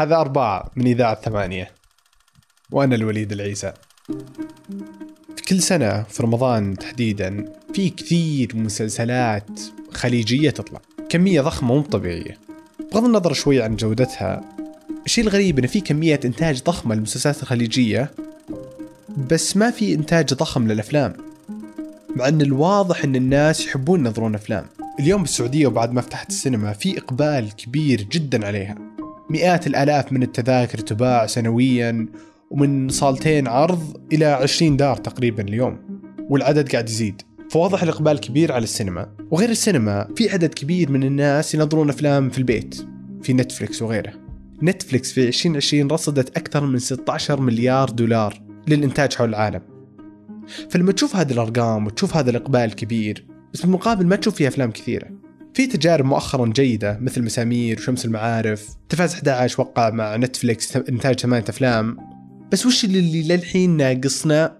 هذا أربعة من إذاعة ثمانية وأنا الوليد العيسى في كل سنة في رمضان تحديدا في كثير مسلسلات خليجية تطلع كمية ضخمة مو طبيعية بغض النظر شوي عن جودتها الشيء الغريب أن في كمية إنتاج ضخمة للمسلسلات الخليجية بس ما في إنتاج ضخم للأفلام مع أن الواضح أن الناس يحبون ينظرون أفلام اليوم بالسعودية وبعد ما فتحت السينما في إقبال كبير جدا عليها مئات الآلاف من التذاكر تباع سنويا ومن صالتين عرض إلى 20 دار تقريبا اليوم والعدد قاعد يزيد فواضح الإقبال كبير على السينما وغير السينما في عدد كبير من الناس ينظرون أفلام في البيت في نتفلكس وغيره نتفلكس في 2020 رصدت أكثر من 16 مليار دولار للإنتاج حول العالم فلما تشوف هذه الأرقام وتشوف هذا الإقبال الكبير بس بالمقابل ما تشوف فيها أفلام كثيرة في تجارب مؤخرا جيدة مثل مسامير وشمس المعارف تفاز 11 وقع مع نتفلكس إنتاج ثمانية أفلام بس وش اللي للحين ناقصنا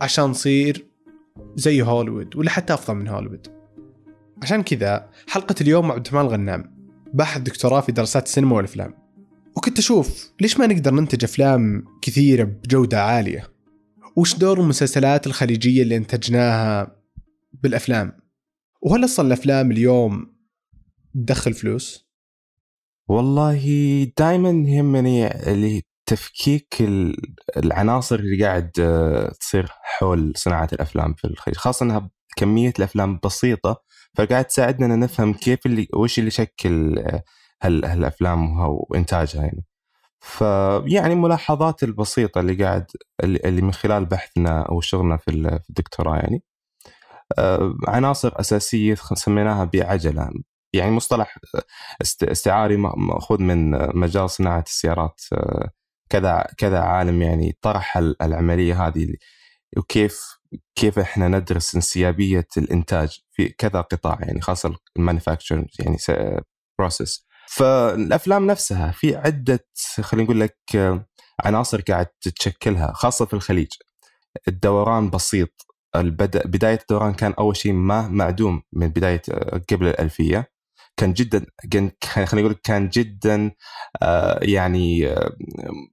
عشان نصير زي هوليوود ولا حتى أفضل من هوليوود عشان كذا حلقة اليوم مع عبد الرحمن الغنام باحث دكتوراه في دراسات السينما والأفلام وكنت أشوف ليش ما نقدر ننتج أفلام كثيرة بجودة عالية وش دور المسلسلات الخليجية اللي انتجناها بالأفلام وهل اصلا الافلام اليوم تدخل فلوس؟ والله دائما يهمني يعني اللي تفكيك العناصر اللي قاعد آه، تصير حول صناعه الافلام في الخليج خاصه انها كميه الافلام بسيطه فقاعد تساعدنا ان نفهم كيف اللي وش اللي شكل آه، هالافلام وانتاجها يعني فيعني ملاحظات البسيطة اللي قاعد اللي من خلال بحثنا أو شغلنا في الدكتوراه يعني آه، عناصر اساسيه سميناها بعجله يعني مصطلح آه، استعاري ماخوذ من مجال صناعه السيارات آه، كذا كذا عالم يعني طرح العمليه هذه وكيف كيف احنا ندرس انسيابيه الانتاج في كذا قطاع يعني خاصه المانيفاكتشر يعني بروسيس فالافلام نفسها في عده خلينا نقول لك عناصر قاعد تتشكلها خاصه في الخليج الدوران بسيط البدء بدايه الدوران كان اول شيء ما معدوم من بدايه آه، قبل الالفيه كان جدا خلينا نقول كان جدا آه، يعني آه،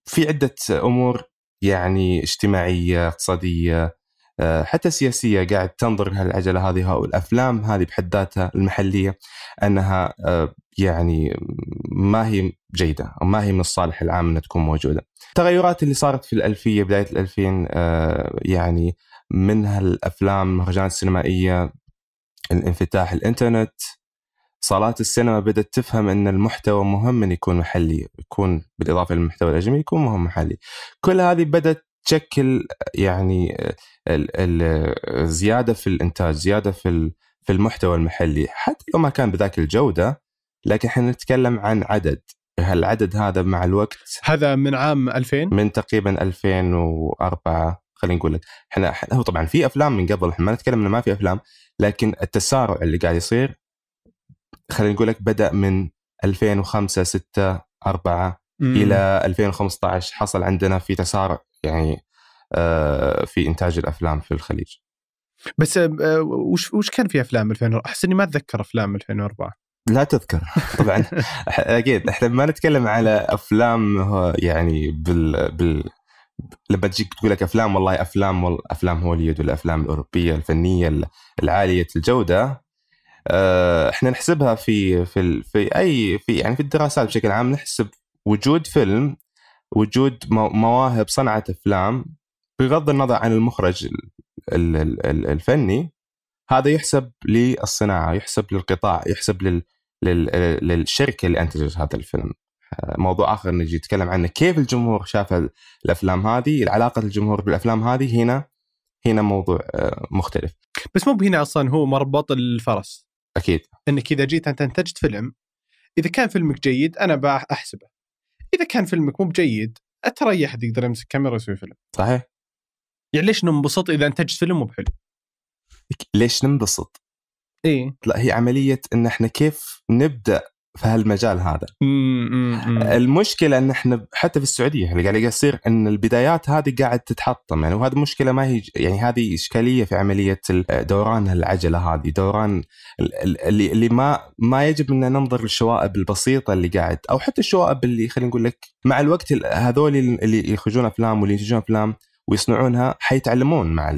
في عده امور يعني اجتماعيه اقتصاديه حتى سياسيه قاعد تنظر العجله هذه او الافلام هذه بحد ذاتها المحليه انها يعني ما هي جيده او ما هي من الصالح العام انها تكون موجوده. التغيرات اللي صارت في الالفيه بدايه الالفين يعني من هالافلام المهرجانات السينمائيه الانفتاح الانترنت صالات السينما بدأت تفهم أن المحتوى مهم أن يكون محلي يكون بالإضافة للمحتوى الأجنبي يكون مهم محلي كل هذه بدأت تشكل يعني الزيادة في الإنتاج زيادة في في المحتوى المحلي حتى لو ما كان بذاك الجودة لكن احنا نتكلم عن عدد هالعدد هذا مع الوقت هذا من عام 2000 من تقريبا 2004 خلينا نقول لك احنا هو طبعا في افلام من قبل احنا ما نتكلم انه ما في افلام لكن التسارع اللي قاعد يصير خلينا نقول لك بدا من 2005 6 4 مم. الى 2015 حصل عندنا في تسارع يعني آه، في انتاج الافلام في الخليج بس آه، وش وش كان في افلام 2000 احس اني ما اتذكر افلام 2004 لا تذكر طبعا اكيد احنا ما نتكلم على افلام يعني بال بال لما تجيك تقول لك افلام والله افلام افلام هوليود والافلام الاوروبيه الفنيه العاليه الجوده آه، احنا نحسبها في في في اي في يعني في الدراسات بشكل عام نحسب وجود فيلم وجود مواهب صنعت افلام بغض النظر عن المخرج الفني هذا يحسب للصناعه يحسب للقطاع يحسب للشركه اللي انتجت هذا الفيلم موضوع اخر نجي نتكلم عنه كيف الجمهور شاف الافلام هذه علاقه الجمهور بالافلام هذه هنا هنا موضوع آه، مختلف بس مو هنا اصلا هو مربط الفرس اكيد انك اذا جيت انت انتجت فيلم اذا كان فيلمك جيد انا بحسبه اذا كان فيلمك مو بجيد ترى اي احد يقدر يمسك كاميرا ويسوي فيلم صحيح يعني ليش ننبسط اذا انتجت فيلم مو بحلو ليش ننبسط؟ ايه لا هي عمليه ان احنا كيف نبدا في هالمجال هذا المشكله ان احنا حتى في السعوديه اللي قاعد يصير ان البدايات هذه قاعد تتحطم يعني وهذه مشكله ما هي يعني هذه اشكاليه في عمليه دوران العجله هذه دوران اللي, اللي ما ما يجب ان ننظر للشوائب البسيطه اللي قاعد او حتى الشوائب اللي خلينا نقول لك مع الوقت هذول اللي يخرجون افلام واللي ينتجون افلام ويصنعونها حيتعلمون مع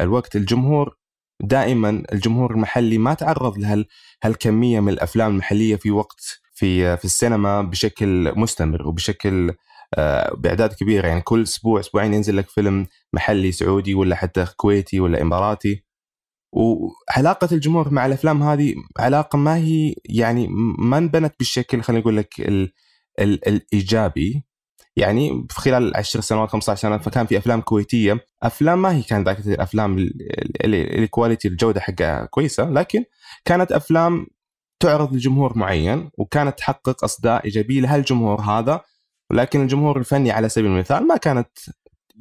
الوقت الجمهور دائما الجمهور المحلي ما تعرض لهالكميه من الافلام المحليه في وقت في في السينما بشكل مستمر وبشكل آه، باعداد كبيره يعني كل اسبوع اسبوعين ينزل لك فيلم محلي سعودي ولا حتى كويتي ولا اماراتي وعلاقه الجمهور مع الافلام هذه علاقه ما هي يعني ما انبنت بالشكل خلينا نقول لك الايجابي يعني في خلال 10 سنوات 15 سنه فكان في افلام كويتيه افلام ما هي كانت ذاك الافلام الكواليتي الجوده حقها كويسه لكن كانت افلام تعرض لجمهور معين وكانت تحقق اصداء ايجابيه لهالجمهور هذا ولكن الجمهور الفني على سبيل المثال ما كانت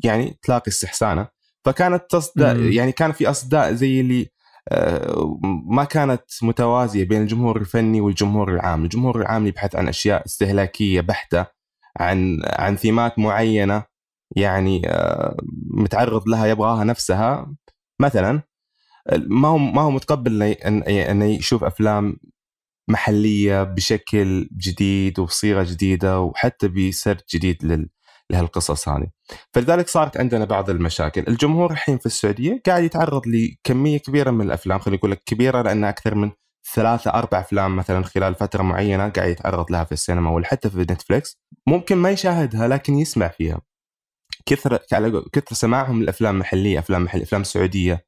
يعني تلاقي استحسانه فكانت تصدى يعني كان في اصداء زي اللي آه، ما كانت متوازيه بين الجمهور الفني والجمهور العام، الجمهور العام يبحث عن اشياء استهلاكيه بحته عن عن ثيمات معينه يعني آه، متعرض لها يبغاها نفسها مثلا ما هو ما هو متقبل انه يشوف افلام محليه بشكل جديد وبصيغه جديده وحتى بسرد جديد لل لهالقصص هذه فلذلك صارت عندنا بعض المشاكل الجمهور الحين في السعوديه قاعد يتعرض لكميه كبيره من الافلام خلينا نقول لك كبيره لان اكثر من ثلاثة أربع أفلام مثلا خلال فترة معينة قاعد يتعرض لها في السينما ولا حتى في نتفلكس ممكن ما يشاهدها لكن يسمع فيها كثر كثر سماعهم لأفلام محلية أفلام محلية أفلام سعودية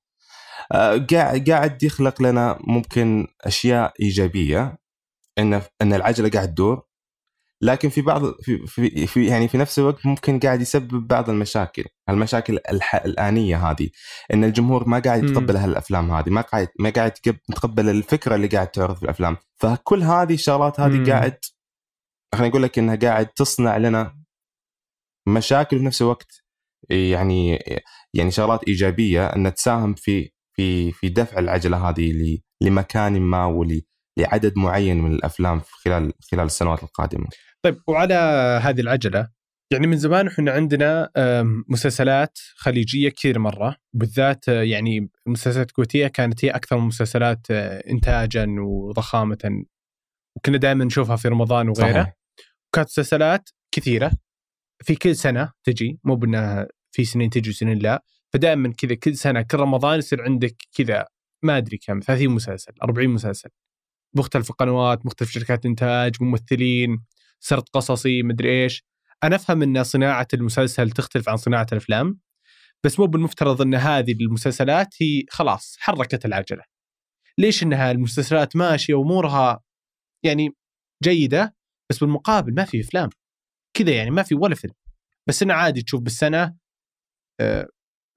آه، قاعد يخلق لنا ممكن أشياء إيجابية ان ان العجله قاعد تدور لكن في بعض في, في, في يعني في نفس الوقت ممكن قاعد يسبب بعض المشاكل المشاكل الح... الانيه هذه ان الجمهور ما قاعد يتقبل هالافلام هذه ما قاعد ما قاعد يتقبل الفكره اللي قاعد تعرض في الافلام فكل هذه الشغلات هذه مم. قاعد خلينا نقول لك انها قاعد تصنع لنا مشاكل في نفس الوقت يعني يعني شغلات ايجابيه ان تساهم في في في دفع العجله هذه لمكان ما ولي لعدد معين من الافلام في خلال خلال السنوات القادمه. طيب وعلى هذه العجله يعني من زمان احنا عندنا مسلسلات خليجيه كثير مره بالذات آه، يعني المسلسلات الكويتيه كانت هي اكثر مسلسلات آه، انتاجا وضخامه وكنا دائما نشوفها في رمضان وغيره صحيح. وكانت مسلسلات كثيره في كل سنه تجي مو بانها في سنين تجي وسنين لا فدائما كذا كل سنه كل رمضان يصير عندك كذا ما ادري كم 30 مسلسل 40 مسلسل مختلف القنوات مختلف شركات انتاج ممثلين سرد قصصي مدري ايش انا افهم ان صناعه المسلسل تختلف عن صناعه الافلام بس مو بالمفترض ان هذه المسلسلات هي خلاص حركت العجله ليش انها المسلسلات ماشيه وامورها يعني جيده بس بالمقابل ما في افلام كذا يعني ما في ولا فيلم بس انه عادي تشوف بالسنه 20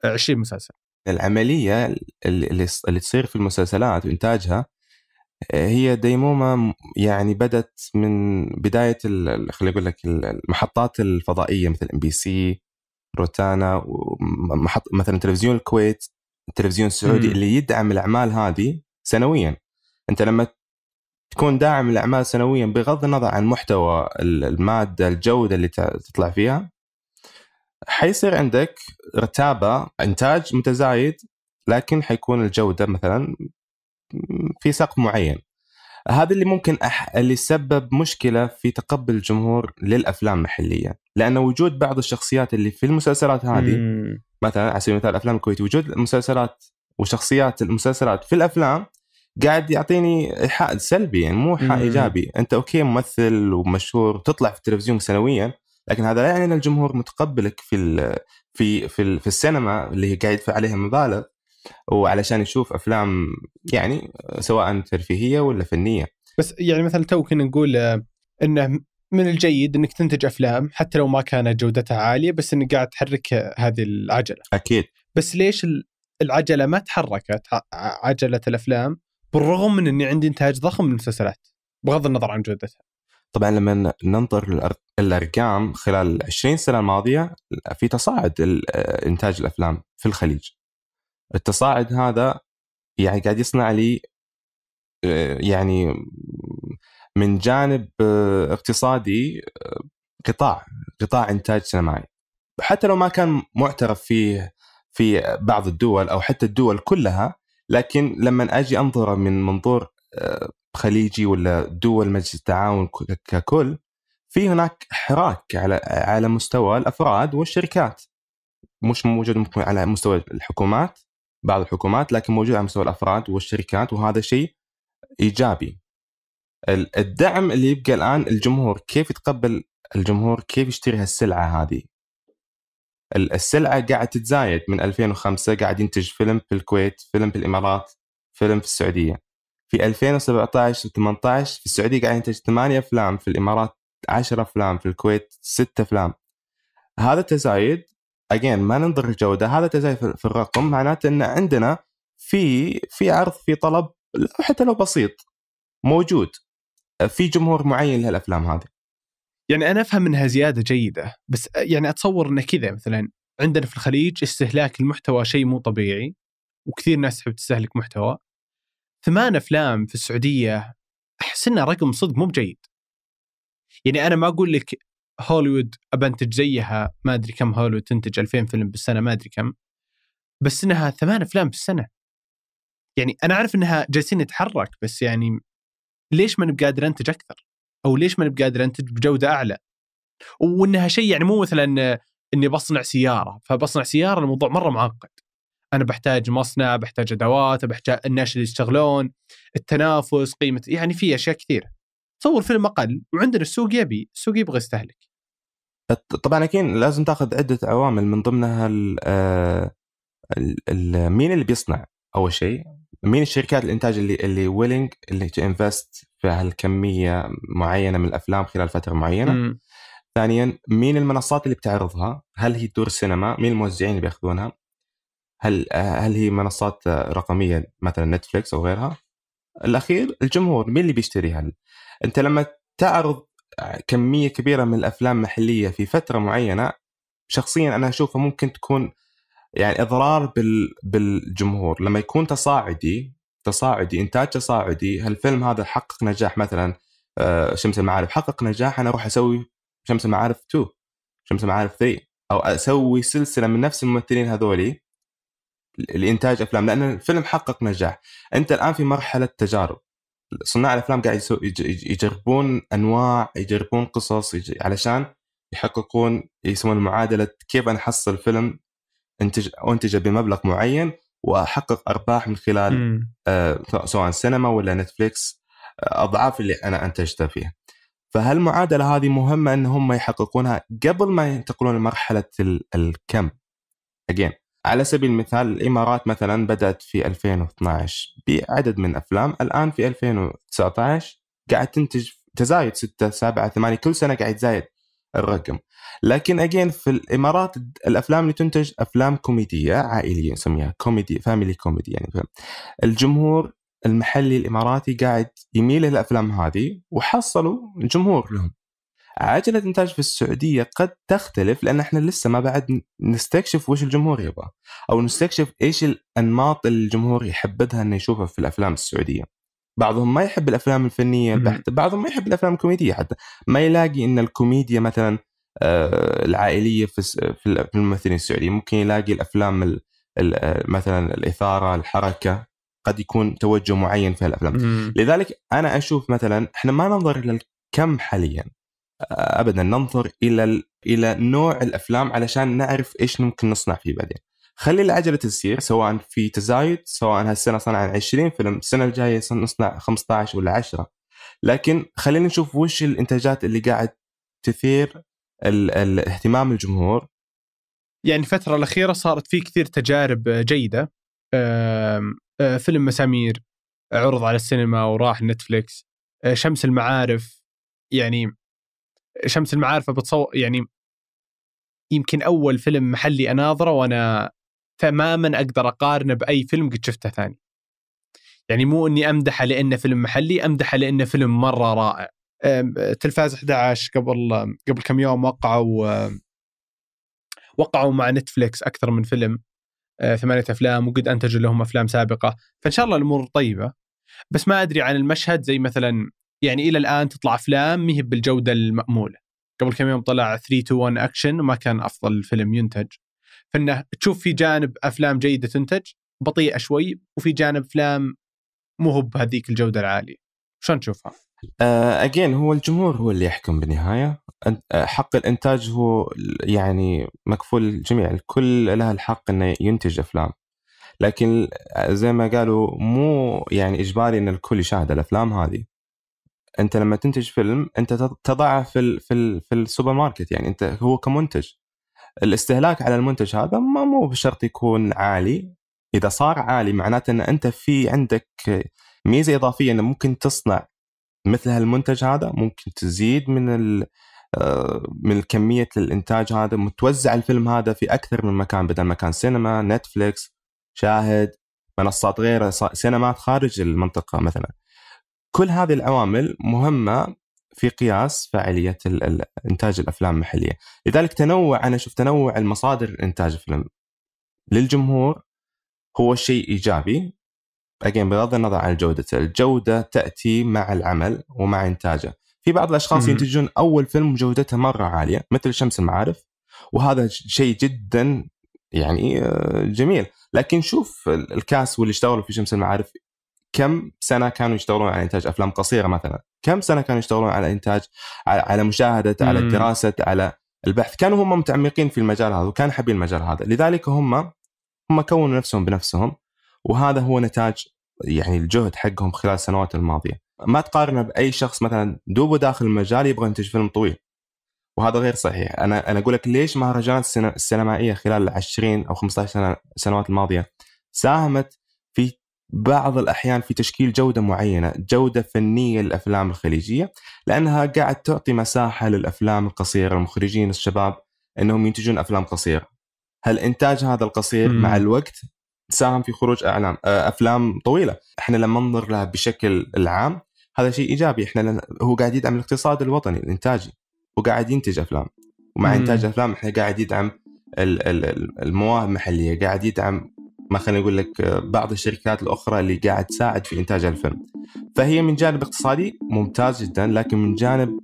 آه، مسلسل العمليه اللي, اللي تصير في المسلسلات وانتاجها هي ديمومة يعني بدت من بداية خلي أقول لك المحطات الفضائية مثل ام بي سي روتانا ومحط مثلا تلفزيون الكويت التلفزيون السعودي م. اللي يدعم الأعمال هذه سنويا أنت لما تكون داعم الأعمال سنويا بغض النظر عن محتوى المادة الجودة اللي تطلع فيها حيصير عندك رتابة إنتاج متزايد لكن حيكون الجودة مثلا في سقف معين هذا اللي ممكن أح... اللي سبب مشكله في تقبل الجمهور للافلام محليا لان وجود بعض الشخصيات اللي في المسلسلات هذه مم. مثلا على سبيل المثال الافلام الكويتيه وجود المسلسلات وشخصيات المسلسلات في الافلام قاعد يعطيني ايحاء سلبي يعني مو ايحاء ايجابي انت اوكي ممثل ومشهور تطلع في التلفزيون سنويا لكن هذا لا يعني ان الجمهور متقبلك في ال في في, ال في السينما اللي قاعد يدفع عليها مبالغ وعلشان يشوف افلام يعني سواء ترفيهيه ولا فنيه بس يعني مثلا تو كنا نقول آه، انه من الجيد انك تنتج افلام حتى لو ما كانت جودتها عاليه بس انك قاعد تحرك آه، هذه العجله اكيد بس ليش العجله ما تحركت عجله الافلام بالرغم من اني عندي انتاج ضخم من المسلسلات بغض النظر عن جودتها طبعا لما ننظر الارقام خلال 20 سنه الماضيه في تصاعد آه، انتاج الافلام في الخليج التصاعد هذا يعني قاعد يصنع لي آه، يعني من جانب آه، اقتصادي آه، قطاع قطاع انتاج سينمائي حتى لو ما كان معترف فيه في بعض الدول او حتى الدول كلها لكن لما اجي انظره من منظور خليجي ولا دول مجلس التعاون ككل في هناك حراك على على مستوى الافراد والشركات مش موجود على مستوى الحكومات بعض الحكومات لكن موجود على مستوى الافراد والشركات وهذا شيء ايجابي الدعم اللي يبقى الان الجمهور كيف يتقبل الجمهور كيف يشتري هالسلعه هذه السلعه قاعده تتزايد من 2005 قاعد ينتج فيلم في الكويت فيلم في الامارات فيلم في السعوديه في 2017 و18 في السعوديه قاعد ينتج 8 افلام في الامارات 10 افلام في الكويت 6 افلام هذا التزايد اجين ما ننظر الجوده هذا تزايد في الرقم معناته ان عندنا في في عرض في طلب حتى لو بسيط موجود في جمهور معين لهالافلام هذه يعني انا افهم انها زياده جيده بس يعني اتصور انه كذا مثلا عندنا في الخليج استهلاك المحتوى شيء مو طبيعي وكثير ناس تحب تستهلك محتوى ثمان افلام في السعوديه احس انه رقم صدق مو بجيد يعني انا ما اقول لك هوليوود ابنتج زيها ما ادري كم هوليوود تنتج 2000 فيلم بالسنه ما ادري كم بس انها ثمان افلام بالسنه يعني انا اعرف انها جالسين نتحرك بس يعني ليش ما نبقى قادر انتج اكثر؟ او ليش ما نبقى قادر انتج بجوده اعلى؟ وانها شيء يعني مو مثلا اني بصنع سياره فبصنع سياره الموضوع مره معقد. انا بحتاج مصنع، بحتاج ادوات، بحتاج الناس اللي يشتغلون، التنافس، قيمه يعني في اشياء كثيره. تصور فيلم اقل وعندنا السوق يبي السوق يبغى يستهلك طبعا اكيد لازم تاخذ عده عوامل من ضمنها الـ آه، الـ مين اللي بيصنع اول شيء مين الشركات الانتاج اللي اللي ويلينج اللي تو انفست في هالكميه معينه من الافلام خلال فتره معينه م. ثانيا مين المنصات اللي بتعرضها هل هي دور سينما مين الموزعين اللي بياخذونها هل آه، هل هي منصات آه، رقميه مثلا نتفلكس او غيرها الاخير الجمهور مين اللي بيشتري هل... انت لما تعرض كميه كبيره من الافلام محليه في فتره معينه شخصيا انا اشوفها ممكن تكون يعني اضرار بالجمهور لما يكون تصاعدي تصاعدي انتاج تصاعدي هالفيلم هذا حقق نجاح مثلا آه، شمس المعارف حقق نجاح انا اروح اسوي شمس المعارف 2 شمس المعارف 3 او اسوي سلسله من نفس الممثلين هذولي لانتاج افلام لان الفيلم حقق نجاح انت الان في مرحله تجارب صناع الافلام قاعد يجربون انواع يجربون قصص علشان يحققون يسمون معادله كيف انا احصل فيلم انتج انتج بمبلغ معين واحقق ارباح من خلال آه سواء سينما ولا نتفليكس آه اضعاف اللي انا انتجته فيها فهالمعادله هذه مهمه ان هم يحققونها قبل ما ينتقلون لمرحله الكم اجين على سبيل المثال الإمارات مثلا بدأت في 2012 بعدد من أفلام الآن في 2019 قاعد تنتج تزايد 6 7 8 كل سنة قاعد يتزايد الرقم لكن أجين في الإمارات الأفلام اللي تنتج أفلام كوميدية عائلية نسميها كوميدي فاميلي كوميدي يعني فهم. الجمهور المحلي الإماراتي قاعد يميل للأفلام هذه وحصلوا جمهور لهم عجله الانتاج في السعوديه قد تختلف لان احنا لسه ما بعد نستكشف وش الجمهور يبغى او نستكشف ايش الانماط اللي الجمهور يحبذها انه يشوفها في الافلام السعوديه بعضهم ما يحب الافلام الفنيه البحته بعضهم ما يحب الافلام الكوميديه حتى ما يلاقي ان الكوميديا مثلا آه، العائليه في الممثلين السعوديين ممكن يلاقي الافلام مثلا الاثاره الحركه قد يكون توجه معين في الافلام لذلك انا اشوف مثلا احنا ما ننظر الى الكم حاليا ابدا ننظر الى الى نوع الافلام علشان نعرف ايش ممكن نصنع فيه بعدين. خلي العجله تسير سواء في تزايد سواء هالسنه صنعنا 20 فيلم السنه الجايه نصنع 15 ولا 10 لكن خلينا نشوف وش الانتاجات اللي قاعد تثير اهتمام الجمهور يعني الفترة الأخيرة صارت في كثير تجارب جيدة فيلم مسامير عرض على السينما وراح نتفليكس شمس المعارف يعني شمس المعارفه بتصور يعني يمكن اول فيلم محلي اناظره وانا تماما اقدر اقارنه باي فيلم قد شفته ثاني. يعني مو اني امدحه لانه فيلم محلي، امدحه لانه فيلم مره رائع. تلفاز 11 قبل قبل كم يوم وقعوا وقعوا مع نتفليكس اكثر من فيلم أه، ثمانية افلام وقد انتجوا لهم افلام سابقه، فان شاء الله الامور طيبه. بس ما ادري عن المشهد زي مثلا يعني الى الان تطلع افلام ما هي بالجوده الماموله قبل كم يوم طلع 3 2 1 اكشن وما كان افضل فيلم ينتج فانه تشوف في جانب افلام جيده تنتج بطيئه شوي وفي جانب افلام مو هو بهذيك الجوده العاليه شلون تشوفها؟ اجين آه، هو الجمهور هو اللي يحكم بالنهايه آه، حق الانتاج هو يعني مكفول للجميع الكل له الحق انه ينتج افلام لكن آه، زي ما قالوا مو يعني اجباري ان الكل يشاهد الافلام هذه انت لما تنتج فيلم انت تضعه في الـ في الـ في السوبر ماركت يعني انت هو كمنتج الاستهلاك على المنتج هذا ما مو بشرط يكون عالي اذا صار عالي معناته ان انت في عندك ميزه اضافيه انه ممكن تصنع مثل هالمنتج هذا ممكن تزيد من آه، من كمية الإنتاج هذا متوزع الفيلم هذا في أكثر من مكان بدل مكان سينما نتفليكس شاهد منصات غيرها سينمات خارج المنطقة مثلا كل هذه العوامل مهمه في قياس فاعليه انتاج الافلام المحليه، لذلك تنوع انا اشوف تنوع المصادر إنتاج فيلم للجمهور هو شيء ايجابي اجين بغض النظر عن الجوده، الجوده تاتي مع العمل ومع انتاجه، في بعض الاشخاص ينتجون اول فيلم جودته مره عاليه مثل شمس المعارف وهذا شيء جدا يعني آه، جميل لكن شوف الكاس واللي اشتغلوا في شمس المعارف كم سنه كانوا يشتغلون على انتاج افلام قصيره مثلا كم سنه كانوا يشتغلون على انتاج على مشاهده على دراسه على البحث كانوا هم متعمقين في المجال هذا وكان حابين المجال هذا لذلك هم هم كونوا نفسهم بنفسهم وهذا هو نتاج يعني الجهد حقهم خلال السنوات الماضيه ما تقارنه باي شخص مثلا دوبه داخل المجال يبغى ينتج فيلم طويل وهذا غير صحيح انا انا اقول لك ليش مهرجانات السينمائيه خلال 20 او 15 سنه سنوات الماضيه ساهمت بعض الأحيان في تشكيل جودة معينة جودة فنية للأفلام الخليجية لأنها قاعد تعطي مساحة للأفلام القصيرة المخرجين الشباب أنهم ينتجون أفلام قصيرة هل إنتاج هذا القصير مم. مع الوقت ساهم في خروج أعلام آه، أفلام طويلة إحنا لما ننظر لها بشكل العام هذا شيء إيجابي إحنا لن... هو قاعد يدعم الاقتصاد الوطني الإنتاجي وقاعد ينتج أفلام ومع مم. إنتاج أفلام إحنا قاعد يدعم المواهب المحلية قاعد يدعم ما خلينا نقول لك بعض الشركات الاخرى اللي قاعد تساعد في انتاج الفيلم فهي من جانب اقتصادي ممتاز جدا لكن من جانب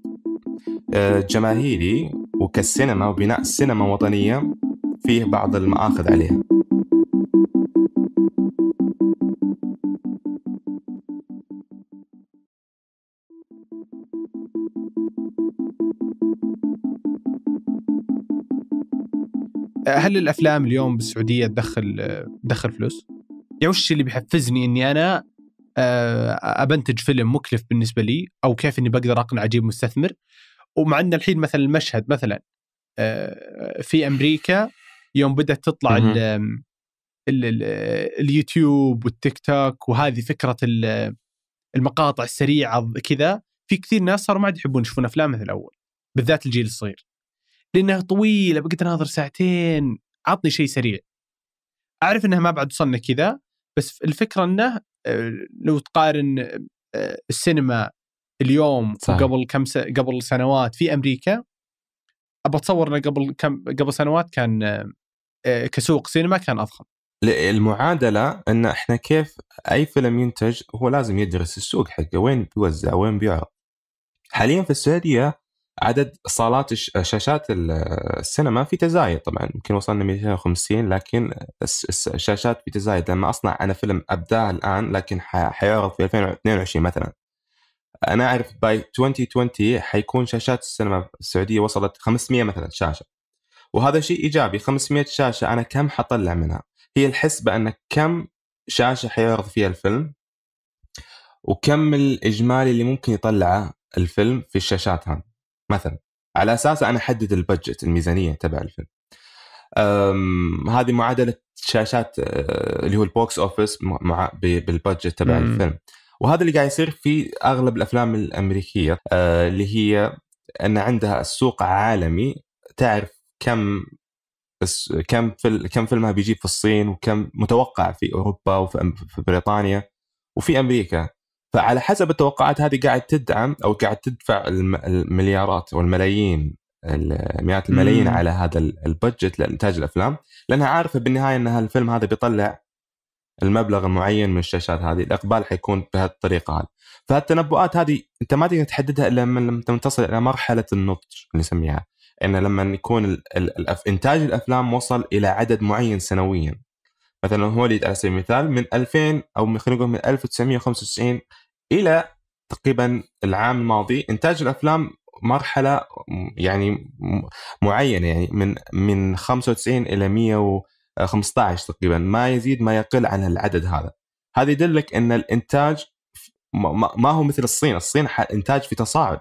آه، جماهيري وكالسينما وبناء السينما وطنيه فيه بعض المآخذ عليها هل الافلام اليوم بالسعوديه تدخل تدخل فلوس؟ يعني وش اللي بيحفزني اني انا آه، ابنتج فيلم مكلف بالنسبه لي او كيف اني بقدر اقنع اجيب مستثمر ومع ان الحين مثلا المشهد مثلا آه، في امريكا يوم بدات تطلع ال اليوتيوب والتيك توك وهذه فكره المقاطع السريعه كذا في كثير ناس صاروا ما عاد يحبون يشوفون افلام مثل الاول بالذات الجيل الصغير لانها طويله بقيت اناظر ساعتين عطني شيء سريع اعرف انها ما بعد وصلنا كذا بس الفكره انه آه، لو تقارن آه، السينما اليوم صحيح. قبل كم س... قبل سنوات في امريكا أتصور انه قبل كم قبل سنوات كان آه، كسوق سينما كان اضخم المعادله ان احنا كيف اي فيلم ينتج هو لازم يدرس السوق حقه وين بيوزع وين بيعرض حاليا في السعوديه عدد صالات شاشات السينما في تزايد طبعا يمكن وصلنا 250 لكن الشاشات في تزايد لما اصنع انا فيلم ابداع الان لكن حيعرض في 2022 مثلا انا اعرف باي 2020 حيكون شاشات السينما السعوديه وصلت 500 مثلا شاشه وهذا شيء ايجابي 500 شاشه انا كم حطلع منها هي الحسبه ان كم شاشه حيعرض فيها الفيلم وكم الاجمالي اللي ممكن يطلعه الفيلم في الشاشات هذه مثلا على اساسه انا احدد البجت الميزانيه تبع الفيلم هذه معادله شاشات آه، اللي هو البوكس اوفيس مع تبع مم. الفيلم وهذا اللي قاعد يصير في اغلب الافلام الامريكيه آه، اللي هي ان عندها السوق عالمي تعرف كم كم فيلم كم فيلمها بيجيب في الصين وكم متوقع في اوروبا وفي بريطانيا وفي امريكا فعلى حسب التوقعات هذه قاعد تدعم او قاعد تدفع المليارات والملايين مئات الملايين مم. على هذا البجت لانتاج الافلام لانها عارفه بالنهايه ان الفيلم هذا بيطلع المبلغ المعين من الشاشات هذه الاقبال حيكون بهالطريقه هذه فالتنبؤات هذه انت ما تقدر تحددها الا لما تصل الى مرحله النضج اللي نسميها ان لما يكون انتاج الافلام وصل الى عدد معين سنويا مثلا هو على سبيل المثال من 2000 او خلينا نقول من 1995 الى تقريبا العام الماضي انتاج الافلام مرحله يعني معينه يعني من من 95 الى 115 تقريبا ما يزيد ما يقل عن العدد هذا هذا يدلك ان الانتاج ما هو مثل الصين الصين انتاج في تصاعد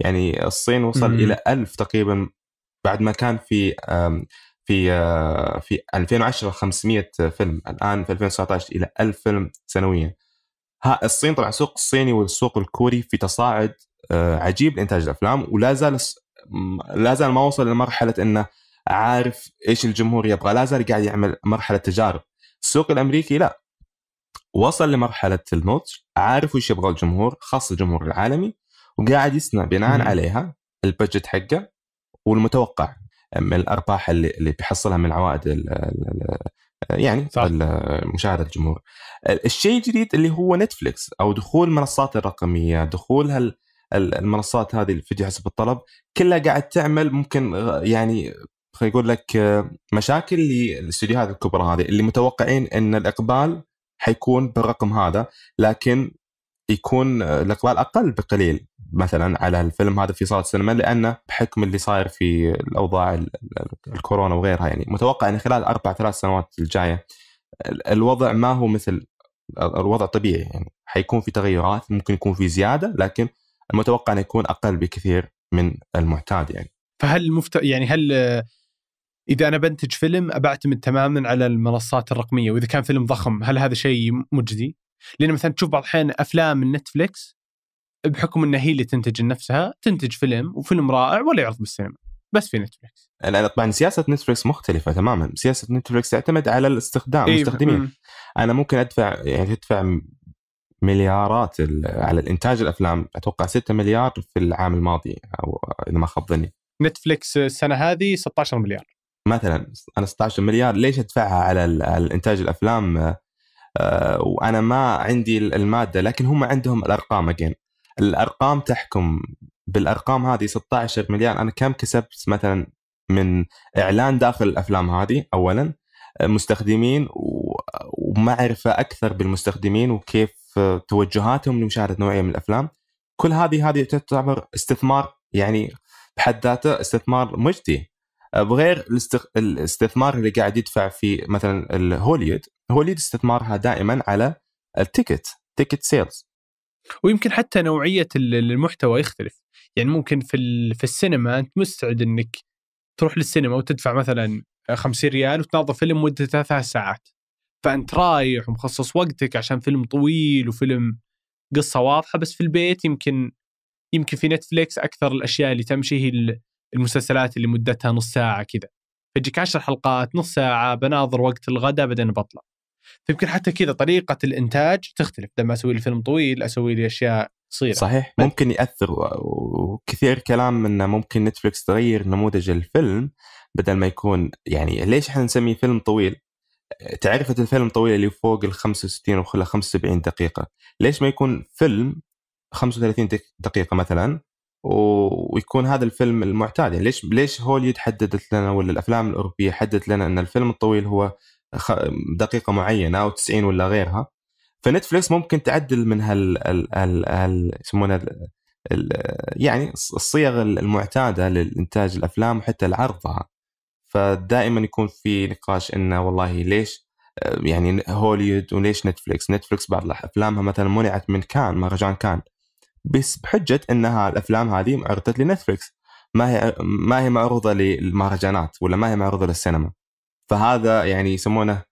يعني الصين وصل م- الى 1000 تقريبا بعد ما كان في في آه، في 2010 500 فيلم الان في 2019 الى 1000 فيلم سنويا الصين طبعا السوق الصيني والسوق الكوري في تصاعد آه، عجيب لانتاج الافلام ولا زال لا زال ما وصل لمرحله انه عارف ايش الجمهور يبغى لا زال قاعد يعمل مرحله تجارب السوق الامريكي لا وصل لمرحله النضج عارف وش يبغى الجمهور خاصه الجمهور العالمي وقاعد يصنع بناء عليها البجت حقه والمتوقع من الارباح اللي, اللي بيحصلها من عوائد ال ال يعني صح. مشاهده الجمهور. الشيء الجديد اللي هو نتفلكس او دخول المنصات الرقميه، دخول هال المنصات هذه اللي في حسب الطلب كلها قاعد تعمل ممكن يعني خلينا نقول لك مشاكل للاستديوهات الكبرى هذه اللي متوقعين ان الاقبال حيكون بالرقم هذا لكن يكون الاقبال اقل بقليل مثلا على الفيلم هذا في صاله السينما لانه بحكم اللي صاير في الاوضاع الكورونا وغيرها يعني متوقع ان خلال اربع ثلاث سنوات الجايه الوضع ما هو مثل الوضع الطبيعي يعني حيكون في تغيرات ممكن يكون في زياده لكن المتوقع انه يكون اقل بكثير من المعتاد يعني فهل المفت... يعني هل اذا انا بنتج فيلم أبعتمد تماما على المنصات الرقميه واذا كان فيلم ضخم هل هذا شيء مجدي؟ لان مثلا تشوف بعض الاحيان افلام من نتفلكس بحكم انها هي اللي تنتج نفسها تنتج فيلم وفيلم رائع ولا يعرض بالسينما بس في نتفلكس انا طبعا سياسه نتفلكس مختلفه تماما سياسه نتفلكس تعتمد على الاستخدام إيه المستخدمين م. انا ممكن ادفع يعني تدفع مليارات على الانتاج الافلام اتوقع 6 مليار في العام الماضي او اذا ما خاب ظني نتفلكس السنه هذه 16 مليار مثلا انا 16 مليار ليش ادفعها على, على الانتاج الافلام آه، وانا ما عندي الماده لكن هم عندهم الارقام اجين الارقام تحكم بالارقام هذه 16 مليار انا كم كسبت مثلا من اعلان داخل الافلام هذه اولا مستخدمين ومعرفه اكثر بالمستخدمين وكيف توجهاتهم لمشاهده نوعيه من الافلام كل هذه هذه تعتبر استثمار يعني بحد ذاته استثمار مجدي بغير الاستثمار اللي قاعد يدفع في مثلا الهوليود هوليود استثمارها دائما على التيكت تيكت سيلز ويمكن حتى نوعيه المحتوى يختلف يعني ممكن في في السينما انت مستعد انك تروح للسينما وتدفع مثلا 50 ريال وتناظر فيلم مدته ثلاث ساعات فانت رايح ومخصص وقتك عشان فيلم طويل وفيلم قصه واضحه بس في البيت يمكن يمكن في نتفليكس اكثر الاشياء اللي تمشي هي المسلسلات اللي مدتها نص ساعه كذا فيجيك عشر حلقات نص ساعه بناظر وقت الغداء بعدين بطلع فيمكن حتى كذا طريقه الانتاج تختلف لما اسوي لي فيلم طويل اسوي لي اشياء صغيره صحيح ممكن ياثر وكثير كلام انه ممكن نتفلكس تغير نموذج الفيلم بدل ما يكون يعني ليش احنا نسميه فيلم طويل؟ تعرفة الفيلم طويل اللي فوق ال 65 وخلى 75 دقيقة، ليش ما يكون فيلم 35 دقيقة مثلا ويكون هذا الفيلم المعتاد يعني ليش ليش هوليود حددت لنا ولا الافلام الاوروبيه حددت لنا ان الفيلم الطويل هو دقيقه معينه او 90 ولا غيرها فنتفلكس ممكن تعدل من هال ال... يسمونها يعني الصيغ المعتاده للانتاج الافلام وحتى لعرضها فدائما يكون في نقاش انه والله ليش يعني هوليوود وليش نتفلكس نتفلكس بعض افلامها مثلا منعت من كان مهرجان كان بس بحجه انها الافلام هذه عرضت لنتفلكس ما هي ما هي معروضه للمهرجانات ولا ما هي معروضه للسينما فهذا يعني يسمونه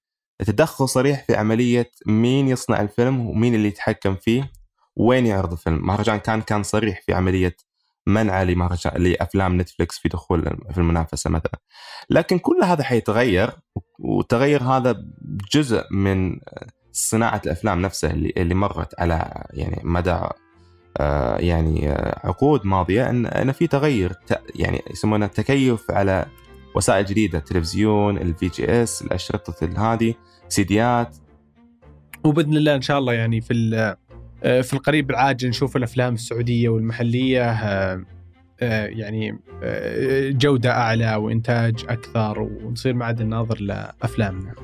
تدخل صريح في عمليه مين يصنع الفيلم ومين اللي يتحكم فيه وين يعرض الفيلم مهرجان كان كان صريح في عمليه منع لمهرجان لافلام نتفلكس في دخول في المنافسه مثلا لكن كل هذا حيتغير والتغير هذا جزء من صناعه الافلام نفسها اللي اللي مرت على يعني مدى آه، يعني آه، عقود ماضيه ان في تغير يعني يسمونه تكيف على وسائل جديده التلفزيون الفي جي اس الاشرطه هذه سيديات وباذن الله ان شاء الله يعني في آه، في القريب العاجل نشوف الافلام السعوديه والمحليه آه، آه، يعني آه، جودة أعلى وإنتاج أكثر ونصير عاد الناظر لأفلامنا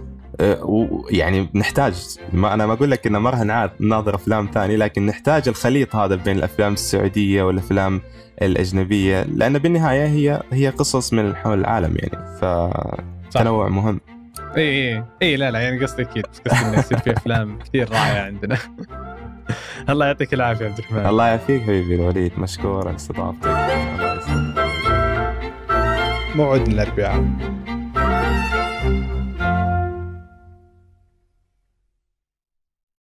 آه، يعني نحتاج ما أنا ما أقول لك إن ما راح نناظر أفلام ثانية لكن نحتاج الخليط هذا بين الأفلام السعودية والأفلام الأجنبية لأن بالنهاية هي هي قصص من حول العالم يعني فتنوع مهم اي اي اي لا لا يعني قصدي اكيد قصدي انه يصير في افلام كثير رائعه عندنا الله يعطيك العافيه عبد الرحمن الله يعافيك حبيبي الوليد مشكور على استضافتك موعدنا الاربعاء